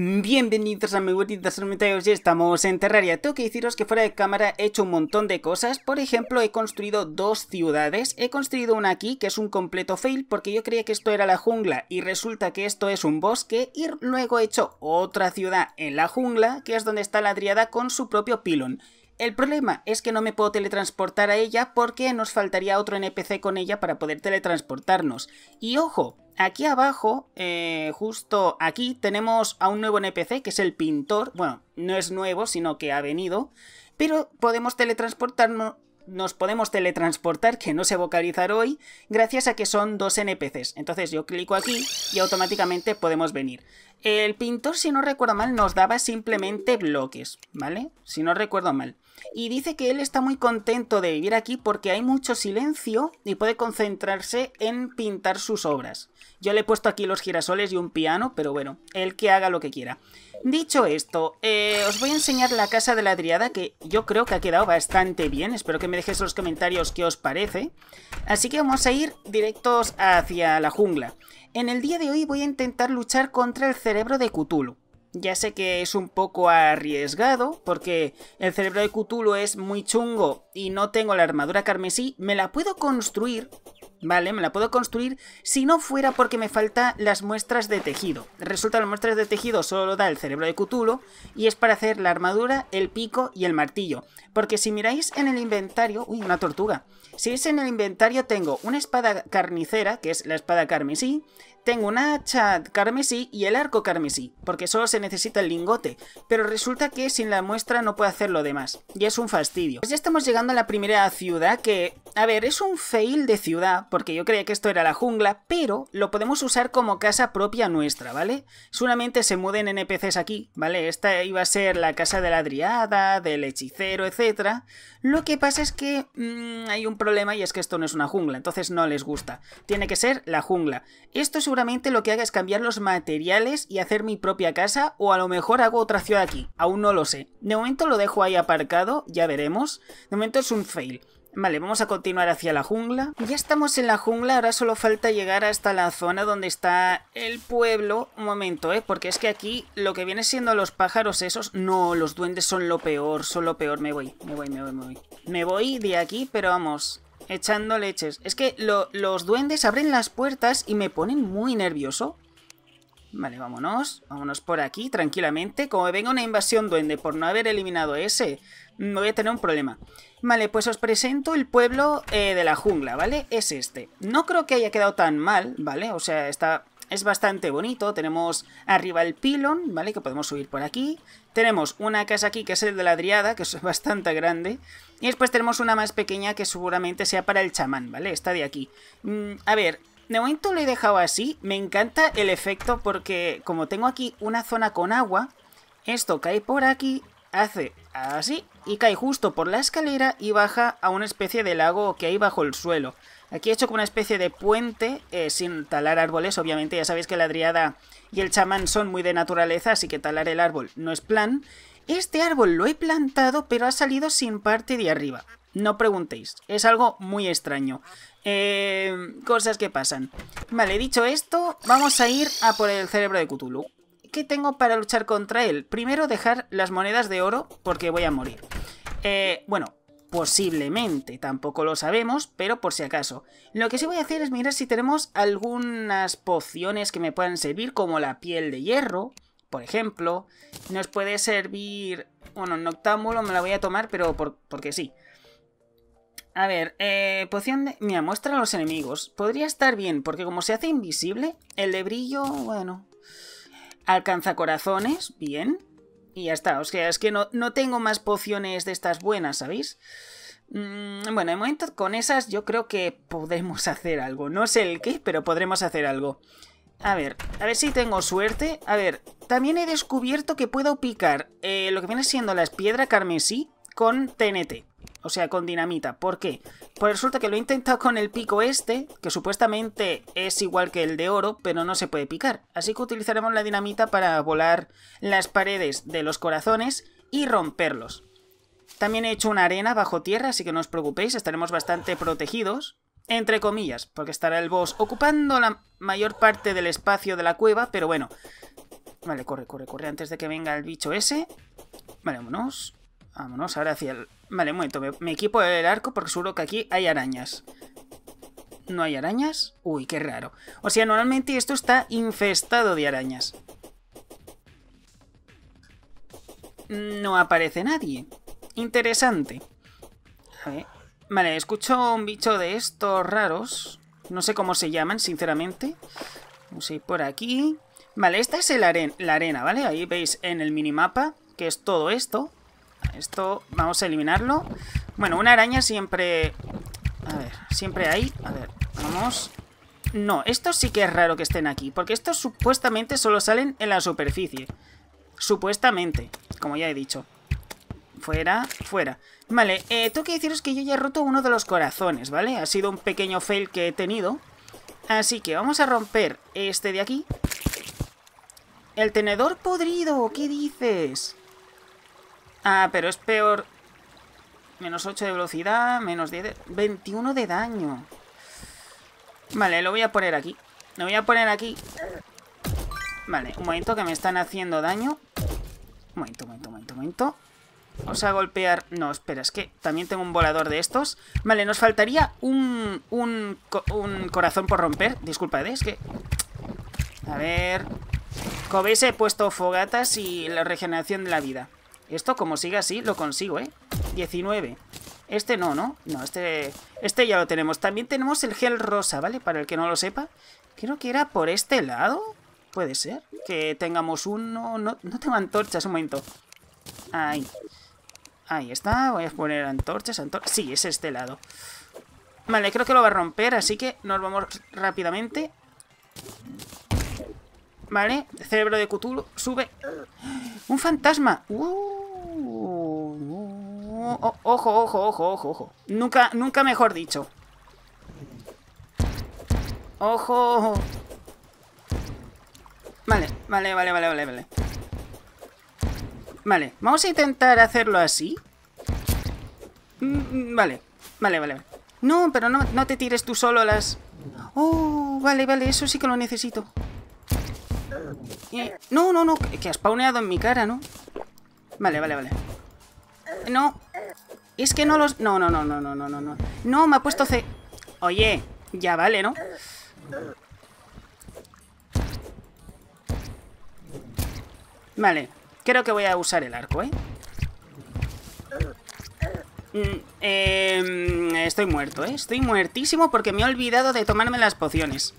Bienvenidos amiguitos comentarios. ya estamos en Terraria. Tengo que deciros que fuera de cámara he hecho un montón de cosas. Por ejemplo, he construido dos ciudades. He construido una aquí, que es un completo fail, porque yo creía que esto era la jungla y resulta que esto es un bosque. Y luego he hecho otra ciudad en la jungla, que es donde está la Adriada con su propio pilón. El problema es que no me puedo teletransportar a ella porque nos faltaría otro NPC con ella para poder teletransportarnos. Y ojo, Aquí abajo, eh, justo aquí, tenemos a un nuevo NPC que es el pintor. Bueno, no es nuevo, sino que ha venido. Pero podemos teletransportarnos, nos podemos teletransportar, que no sé vocalizar hoy, gracias a que son dos NPCs. Entonces yo clico aquí y automáticamente podemos venir. El pintor, si no recuerdo mal, nos daba simplemente bloques, ¿vale? Si no recuerdo mal y dice que él está muy contento de vivir aquí porque hay mucho silencio y puede concentrarse en pintar sus obras. Yo le he puesto aquí los girasoles y un piano, pero bueno, él que haga lo que quiera. Dicho esto, eh, os voy a enseñar la casa de la Driada, que yo creo que ha quedado bastante bien. Espero que me dejéis los comentarios qué os parece. Así que vamos a ir directos hacia la jungla. En el día de hoy voy a intentar luchar contra el cerebro de Cthulhu. Ya sé que es un poco arriesgado, porque el cerebro de Cthulhu es muy chungo y no tengo la armadura carmesí. Me la puedo construir, ¿vale? Me la puedo construir si no fuera porque me faltan las muestras de tejido. Resulta que las muestras de tejido solo da el cerebro de Cthulhu y es para hacer la armadura, el pico y el martillo. Porque si miráis en el inventario... ¡Uy, una tortuga! Si es en el inventario tengo una espada carnicera, que es la espada carmesí, tengo una hacha carmesí y el arco carmesí, porque solo se necesita el lingote, pero resulta que sin la muestra no puedo hacer lo demás, y es un fastidio. Pues ya estamos llegando a la primera ciudad que, a ver, es un fail de ciudad, porque yo creía que esto era la jungla, pero lo podemos usar como casa propia nuestra, ¿vale? solamente se muden NPCs aquí, ¿vale? Esta iba a ser la casa de la driada, del hechicero, etc. Lo que pasa es que mm, hay un problema y es que esto no es una jungla, entonces no les gusta. Tiene que ser la jungla. Esto es seguramente lo que haga es cambiar los materiales y hacer mi propia casa o a lo mejor hago otra ciudad aquí, aún no lo sé. De momento lo dejo ahí aparcado, ya veremos. De momento es un fail. Vale, vamos a continuar hacia la jungla. Ya estamos en la jungla, ahora solo falta llegar hasta la zona donde está el pueblo. Un momento, ¿eh? Porque es que aquí lo que viene siendo los pájaros esos... No, los duendes son lo peor, son lo peor. Me voy, me voy, me voy, me voy. Me voy de aquí, pero vamos... Echando leches. Es que los duendes abren las puertas y me ponen muy nervioso. Vale, vámonos. Vámonos por aquí tranquilamente. Como venga una invasión duende por no haber eliminado ese, me voy a tener un problema. Vale, pues os presento el pueblo eh, de la jungla, ¿vale? Es este. No creo que haya quedado tan mal, ¿vale? O sea, está es bastante bonito. Tenemos arriba el pilón, ¿vale? Que podemos subir por aquí. Tenemos una casa aquí que es el de la Driada, que es bastante grande. Y después tenemos una más pequeña que seguramente sea para el chamán, ¿vale? Esta de aquí. Mm, a ver, de momento lo he dejado así. Me encanta el efecto porque como tengo aquí una zona con agua, esto cae por aquí, hace así y cae justo por la escalera y baja a una especie de lago que hay bajo el suelo. Aquí he hecho como una especie de puente, eh, sin talar árboles, obviamente ya sabéis que la driada y el chamán son muy de naturaleza, así que talar el árbol no es plan. Este árbol lo he plantado, pero ha salido sin parte de arriba. No preguntéis, es algo muy extraño. Eh, cosas que pasan. Vale, dicho esto, vamos a ir a por el cerebro de Cthulhu. ¿qué tengo para luchar contra él? Primero dejar las monedas de oro porque voy a morir. Eh, bueno, posiblemente, tampoco lo sabemos, pero por si acaso. Lo que sí voy a hacer es mirar si tenemos algunas pociones que me puedan servir, como la piel de hierro, por ejemplo. Nos puede servir... Bueno, noctámbulo me la voy a tomar, pero porque sí. A ver, eh, poción de... Mira, muestra a los enemigos. Podría estar bien, porque como se hace invisible, el de brillo, bueno, Alcanza corazones, bien. Y ya está, o sea, es que no, no tengo más pociones de estas buenas, ¿sabéis? Mm, bueno, de momento con esas yo creo que podemos hacer algo. No sé el qué, pero podremos hacer algo. A ver, a ver si tengo suerte. A ver, también he descubierto que puedo picar eh, lo que viene siendo la piedra carmesí con TNT. O sea, con dinamita. ¿Por qué? Pues resulta que lo he intentado con el pico este, que supuestamente es igual que el de oro, pero no se puede picar. Así que utilizaremos la dinamita para volar las paredes de los corazones y romperlos. También he hecho una arena bajo tierra, así que no os preocupéis, estaremos bastante protegidos. Entre comillas, porque estará el boss ocupando la mayor parte del espacio de la cueva, pero bueno. Vale, corre, corre, corre, antes de que venga el bicho ese. Vale, vámonos. Vámonos ahora hacia el... Vale, un momento, me, equipo el arco porque seguro que aquí hay arañas. ¿No hay arañas? Uy, qué raro. O sea, normalmente esto está infestado de arañas. No aparece nadie. Interesante. A eh, ver. Vale, escucho un bicho de estos raros. No sé cómo se llaman, sinceramente. Vamos a ir por aquí. Vale, esta es el la arena, ¿vale? Ahí veis en el minimapa, que es todo esto. Esto vamos a eliminarlo. Bueno, una araña siempre... A ver, siempre hay... A ver, vamos... No, esto sí que es raro que estén aquí, porque estos supuestamente solo salen en la superficie. Supuestamente, como ya he dicho. Fuera, fuera. Vale, eh, tengo que deciros que yo ya he roto uno de los corazones, ¿vale? Ha sido un pequeño fail que he tenido. Así que vamos a romper este de aquí. El tenedor podrido, ¿qué dices? Ah, pero es peor. Menos 8 de velocidad, menos 10 de... 21 de daño. Vale, lo voy a poner aquí. Lo voy a poner aquí. Vale, un momento que me están haciendo daño. Un momento, un momento, un momento, momento. Vamos a golpear... No, espera, es que también tengo un volador de estos. Vale, nos faltaría un, un, un corazón por romper. Disculpad, ¿eh? es que... A ver... Como veis, he puesto fogatas y la regeneración de la vida. Esto, como sigue así, lo consigo, ¿eh? 19. Este no, ¿no? No, este, este ya lo tenemos. También tenemos el gel rosa, ¿vale? Para el que no lo sepa. Creo que era por este lado. Puede ser. Que tengamos uno... No, no tengo antorchas, un momento. Ahí. Ahí está. Voy a poner antorchas, antorchas. Sí, es este lado. Vale, creo que lo va a romper, así que nos vamos rápidamente. Vale, cerebro de Cthulhu, sube. ¡Ah! ¡Un fantasma! ¡Uh! ojo, ojo, ojo, ojo, ojo. Nunca, nunca mejor dicho. Ojo. Vale, vale, vale, vale, vale, vale. Vale, vamos a intentar hacerlo así. Mm, mm, vale, vale, vale. No, pero no, te tires tú solo las... Oh, vale, vale, eso sí que lo necesito. Eh, no, no, no, que, ha has pauneado en mi cara, ¿no? Vale, vale, vale. No, es que no los... No, no, no, no, no, no, no. No, no me ha puesto C... Oye, ya vale, ¿no? Vale, creo que voy a usar el arco, ¿eh? eh estoy muerto, ¿eh? Estoy muertísimo porque me he olvidado de tomarme las pociones.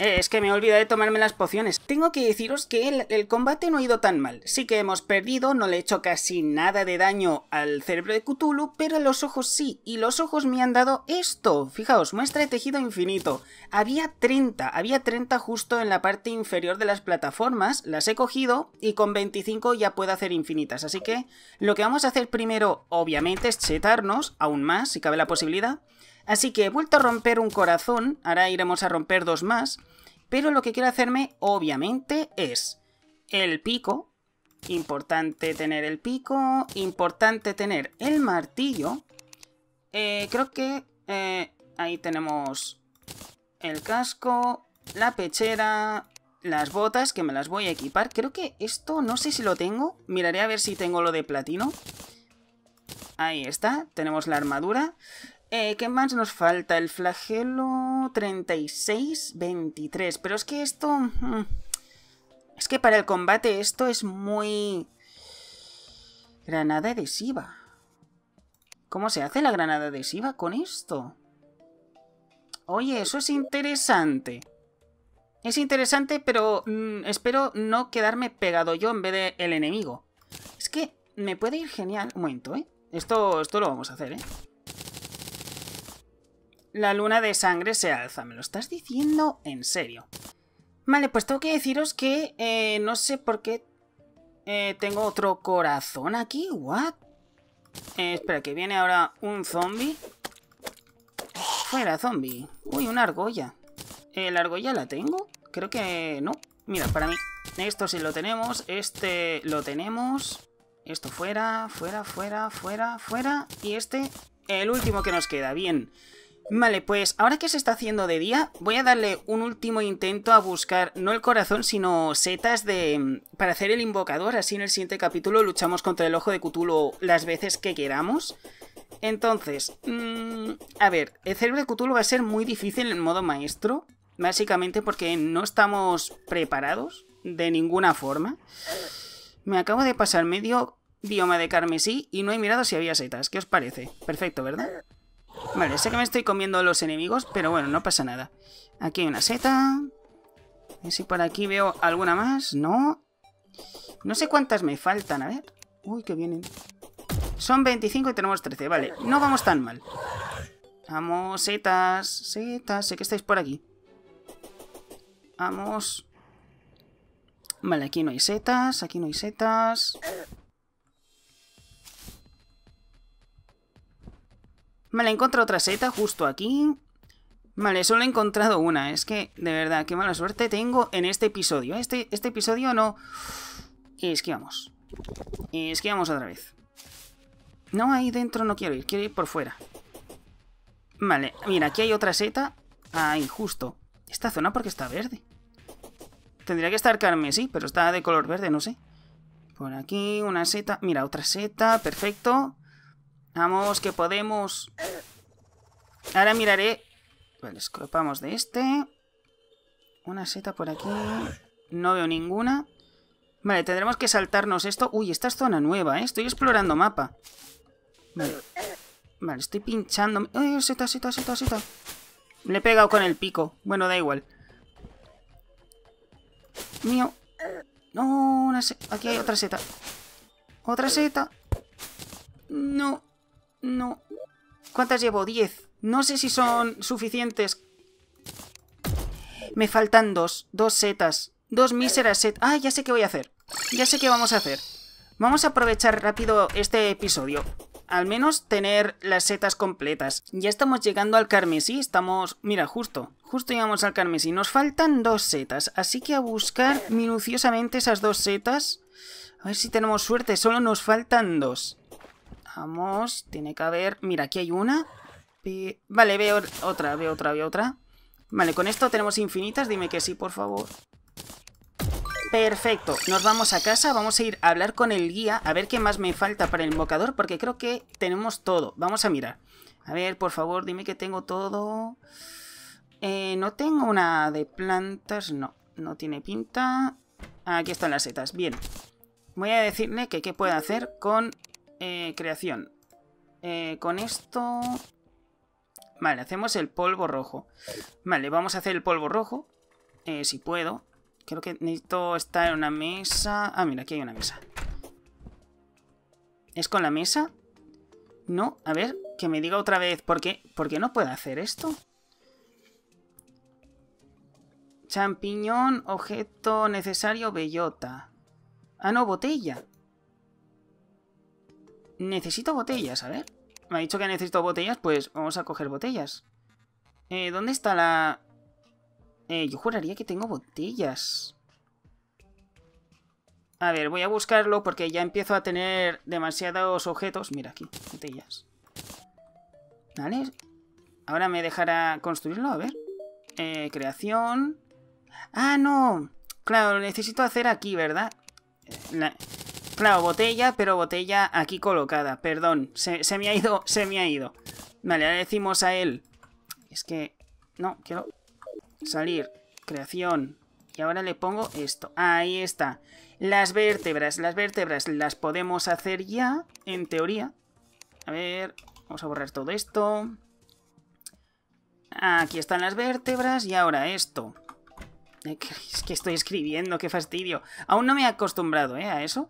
Eh, es que me olvidé de tomarme las pociones. Tengo que deciros que el, combate no ha ido tan mal. Sí que hemos perdido, no le he hecho casi nada de daño al cerebro de Cthulhu, pero los ojos sí, y los ojos me han dado esto. Fijaos, muestra de tejido infinito. Había 30, había 30 justo en la parte inferior de las plataformas, las he cogido y con 25 ya puedo hacer infinitas. Así que lo que vamos a hacer primero, obviamente, es chetarnos, aún más, si cabe la posibilidad. Así que he vuelto a romper un corazón, ahora iremos a romper dos más, pero lo que quiero hacerme, obviamente, es el pico, importante tener el pico, importante tener el martillo, eh, creo que eh, ahí tenemos el casco, la pechera, las botas, que me las voy a equipar. Creo que esto, no sé si lo tengo. Miraré a ver si tengo lo de platino. Ahí está, tenemos la armadura. Eh, ¿Qué más nos falta? El flagelo 36, 23. Pero es que esto... Mm, es que para el combate esto es muy... Granada adhesiva. ¿Cómo se hace la granada adhesiva con esto? Oye, eso es interesante. Es interesante, pero mm, espero no quedarme pegado yo en vez del el enemigo. Es que me puede ir genial... Un momento, ¿eh? Esto, esto lo vamos a hacer, ¿eh? La luna de sangre se alza. ¿Me lo estás diciendo en serio? Vale, pues tengo que deciros que eh, no sé por qué eh, tengo otro corazón aquí. ¿What? Eh, espera, que viene ahora un zombie. Fuera, zombie. Uy, una argolla. ¿La argolla la tengo? Creo que no. Mira, para mí. Esto sí lo tenemos. Este lo tenemos. Esto fuera, fuera, fuera, fuera, fuera. Y este, el último que nos queda. Bien. Vale, pues ahora que se está haciendo de día, voy a darle un último intento a buscar no el corazón, sino setas de para hacer el invocador, así en el siguiente capítulo luchamos contra el ojo de Cthulhu las veces que queramos. Entonces, mm, a ver, el cerebro de Cthulhu va a ser muy difícil en modo maestro, básicamente porque no estamos preparados de ninguna forma. Me acabo de pasar medio bioma de carmesí y no he mirado si había setas, ¿qué os parece? Perfecto, ¿verdad? Vale, sé que me estoy comiendo los enemigos, pero bueno, no pasa nada. Aquí hay una seta. A ver si por aquí veo alguna más. No. No sé cuántas me faltan, a ver. Uy, que vienen. Son 25 y tenemos 13, vale. No vamos tan mal. Vamos, setas. Setas, sé que estáis por aquí. Vamos. Vale, aquí no hay setas, aquí no hay setas. Vale, he encontrado otra seta justo aquí. Vale, solo he encontrado una. Es que, de verdad, qué mala suerte tengo en este episodio. Este, este episodio no... Esquivamos. Esquivamos otra vez. No, ahí dentro no quiero ir. Quiero ir por fuera. Vale, mira, aquí hay otra seta. Ahí, justo. Esta zona porque está verde. Tendría que estar sí, pero está de color verde, no sé. Por aquí, una seta. Mira, otra seta. Perfecto. Vamos, que podemos. Ahora miraré. Vale, escropamos de este. Una seta por aquí. No veo ninguna. Vale, tendremos que saltarnos esto. Uy, esta es zona nueva, ¿eh? Estoy explorando mapa. Vale. Vale, estoy pinchando. ¡Ay, seta, seta, seta, seta! Le he pegado con el pico. Bueno, da igual. Mío. No, una seta. Aquí hay otra seta. Otra seta. No. No. ¿Cuántas llevo? Diez. No sé si son suficientes. Me faltan dos. Dos setas. Dos míseras setas. Ah, ya sé qué voy a hacer. Ya sé qué vamos a hacer. Vamos a aprovechar rápido este episodio. Al menos tener las setas completas. Ya estamos llegando al carmesí. Estamos... Mira, justo. Justo llegamos al carmesí. Nos faltan dos setas. Así que a buscar minuciosamente esas dos setas. A ver si tenemos suerte. Solo nos faltan dos. Vamos, tiene que haber... Mira, aquí hay una. Vale, veo otra, veo otra, veo otra. Vale, con esto tenemos infinitas. Dime que sí, por favor. Perfecto, nos vamos a casa, vamos a ir a hablar con el guía, a ver qué más me falta para el invocador, porque creo que tenemos todo. Vamos a mirar. A ver, por favor, dime que tengo todo. Eh, no tengo una de plantas, no, no tiene pinta. Aquí están las setas, bien. Voy a decirle que qué puedo hacer con eh, creación. Eh, con esto... Vale, hacemos el polvo rojo. Vale, vamos a hacer el polvo rojo. Eh, si puedo. Creo que necesito estar en una mesa... Ah, mira, aquí hay una mesa. ¿Es con la mesa? No, a ver, que me diga otra vez porque qué, ¿Por qué no puedo hacer esto. Champiñón, objeto necesario, bellota. Ah, no, botella. Necesito botellas, a ver. Me ha dicho que necesito botellas, pues vamos a coger botellas. Eh, ¿dónde está la...? Eh, yo juraría que tengo botellas. A ver, voy a buscarlo porque ya empiezo a tener demasiados objetos. Mira aquí, botellas. Vale. Ahora me dejará construirlo, a ver. Eh, creación. ¡Ah, no! Claro, lo necesito hacer aquí, ¿verdad? La... Claro, botella, pero botella aquí colocada. Perdón, se, me ha ido, se me ha ido. Vale, ahora decimos a él. Es que... No, quiero salir. Creación. Y ahora le pongo esto. Ahí está. Las vértebras, las vértebras las podemos hacer ya, en teoría. A ver, vamos a borrar todo esto. Aquí están las vértebras y ahora esto. Es que estoy escribiendo, qué fastidio. Aún no me he acostumbrado, ¿eh? A eso.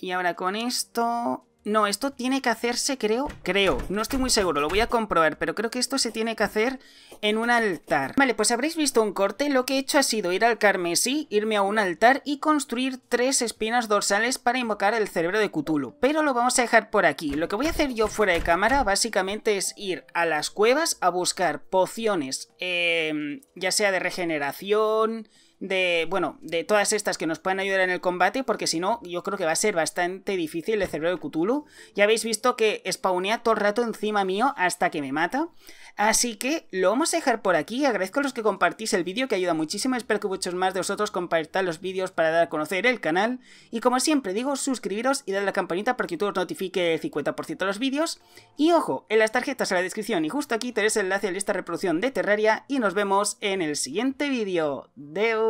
Y ahora con esto... No, esto tiene que hacerse, creo, creo. No estoy muy seguro, lo voy a comprobar, pero creo que esto se tiene que hacer en un altar. Vale, pues habréis visto un corte. Lo que he hecho ha sido ir al carmesí, irme a un altar y construir tres espinas dorsales para invocar el cerebro de Cthulhu. Pero lo vamos a dejar por aquí. Lo que voy a hacer yo fuera de cámara básicamente es ir a las cuevas a buscar pociones, em, ya sea de regeneración de, bueno, de todas estas que nos puedan ayudar en el combate, porque si no, yo creo que va a ser bastante difícil el cerrar de Cthulhu. Ya habéis visto que spawnea todo el rato encima mío hasta que me mata. Así que lo vamos a dejar por aquí. Agradezco a los que compartís el vídeo, que ayuda muchísimo. Espero que muchos más de vosotros compartan los vídeos para dar a conocer el canal. Y como siempre digo, suscribiros y dar a la campanita para que YouTube os notifique el 50% de los vídeos. Y ojo, en las tarjetas en la descripción y justo aquí tenéis el enlace a la lista de reproducción de Terraria. Y nos vemos en el siguiente vídeo. de